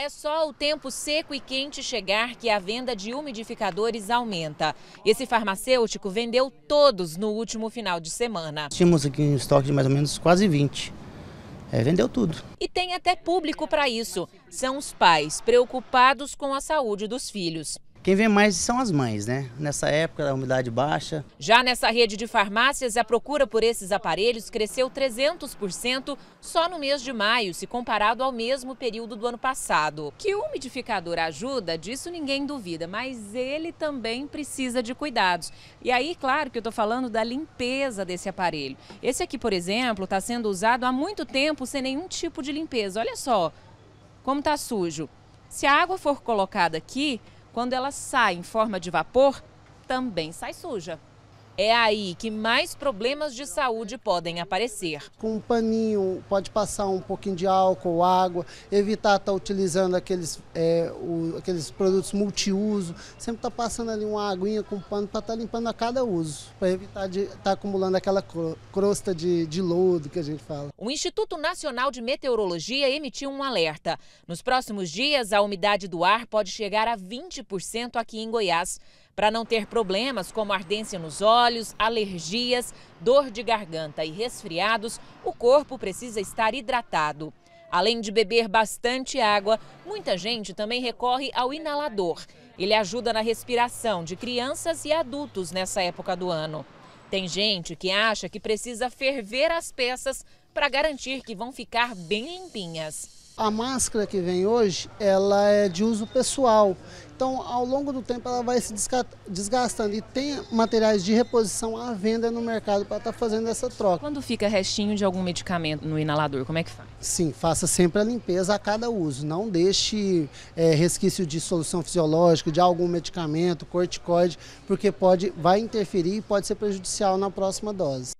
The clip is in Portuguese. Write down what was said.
É só o tempo seco e quente chegar que a venda de umidificadores aumenta. Esse farmacêutico vendeu todos no último final de semana. Tínhamos aqui um estoque de mais ou menos quase 20. É, vendeu tudo. E tem até público para isso. São os pais preocupados com a saúde dos filhos. Quem vê mais são as mães, né? Nessa época, da umidade baixa. Já nessa rede de farmácias, a procura por esses aparelhos cresceu 300% só no mês de maio, se comparado ao mesmo período do ano passado. Que o umidificador ajuda, disso ninguém duvida, mas ele também precisa de cuidados. E aí, claro que eu estou falando da limpeza desse aparelho. Esse aqui, por exemplo, está sendo usado há muito tempo sem nenhum tipo de limpeza. Olha só como está sujo. Se a água for colocada aqui, quando ela sai em forma de vapor, também sai suja. É aí que mais problemas de saúde podem aparecer. Com um paninho, pode passar um pouquinho de álcool, água, evitar estar tá utilizando aqueles, é, o, aqueles produtos multiuso, sempre estar tá passando ali uma aguinha com um pano para estar tá limpando a cada uso, para evitar de estar tá acumulando aquela crosta de, de lodo que a gente fala. O Instituto Nacional de Meteorologia emitiu um alerta. Nos próximos dias, a umidade do ar pode chegar a 20% aqui em Goiás. Para não ter problemas como ardência nos olhos, alergias, dor de garganta e resfriados, o corpo precisa estar hidratado. Além de beber bastante água, muita gente também recorre ao inalador. Ele ajuda na respiração de crianças e adultos nessa época do ano. Tem gente que acha que precisa ferver as peças para garantir que vão ficar bem limpinhas. A máscara que vem hoje, ela é de uso pessoal. Então, ao longo do tempo, ela vai se desgastando e tem materiais de reposição à venda no mercado para estar tá fazendo essa troca. Quando fica restinho de algum medicamento no inalador, como é que faz? Sim, faça sempre a limpeza a cada uso. Não deixe é, resquício de solução fisiológica, de algum medicamento, corticoide, porque pode, vai interferir e pode ser prejudicial na próxima dose.